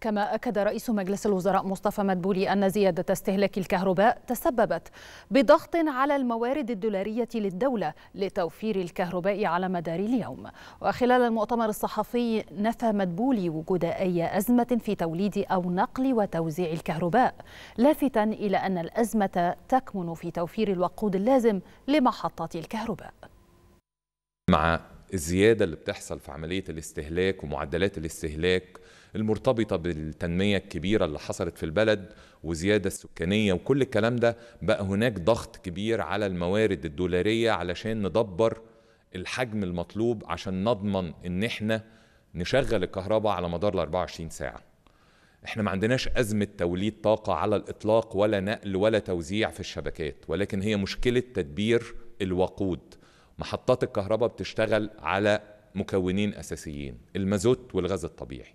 كما أكد رئيس مجلس الوزراء مصطفى مدبولي أن زيادة استهلاك الكهرباء تسببت بضغط على الموارد الدولارية للدولة لتوفير الكهرباء على مدار اليوم وخلال المؤتمر الصحفي نفى مدبولي وجود أي أزمة في توليد أو نقل وتوزيع الكهرباء لافتا إلى أن الأزمة تكمن في توفير الوقود اللازم لمحطات الكهرباء مع الزياده اللي بتحصل في عمليه الاستهلاك ومعدلات الاستهلاك المرتبطه بالتنميه الكبيره اللي حصلت في البلد وزياده السكانيه وكل الكلام ده بقى هناك ضغط كبير على الموارد الدولاريه علشان ندبر الحجم المطلوب عشان نضمن ان احنا نشغل الكهرباء على مدار ال 24 ساعه احنا ما عندناش أزمة توليد طاقة على الإطلاق ولا نقل ولا توزيع في الشبكات ولكن هي مشكلة تدبير الوقود محطات الكهرباء بتشتغل على مكونين اساسيين المازوت والغاز الطبيعي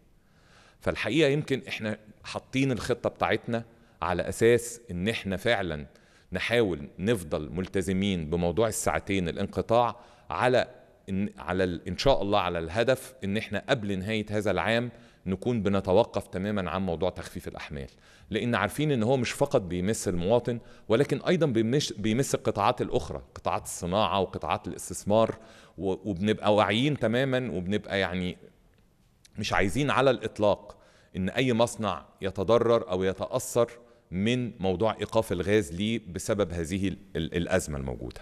فالحقيقه يمكن احنا حاطين الخطه بتاعتنا على اساس ان احنا فعلا نحاول نفضل ملتزمين بموضوع الساعتين الانقطاع على إن على ان شاء الله على الهدف ان احنا قبل نهايه هذا العام نكون بنتوقف تماما عن موضوع تخفيف الاحمال لان عارفين ان هو مش فقط بيمس المواطن ولكن ايضا بيمس بيمس القطاعات الاخرى قطاعات الصناعه وقطاعات الاستثمار وبنبقى واعيين تماما وبنبقى يعني مش عايزين على الاطلاق ان اي مصنع يتضرر او يتاثر من موضوع ايقاف الغاز ليه بسبب هذه الازمه الموجوده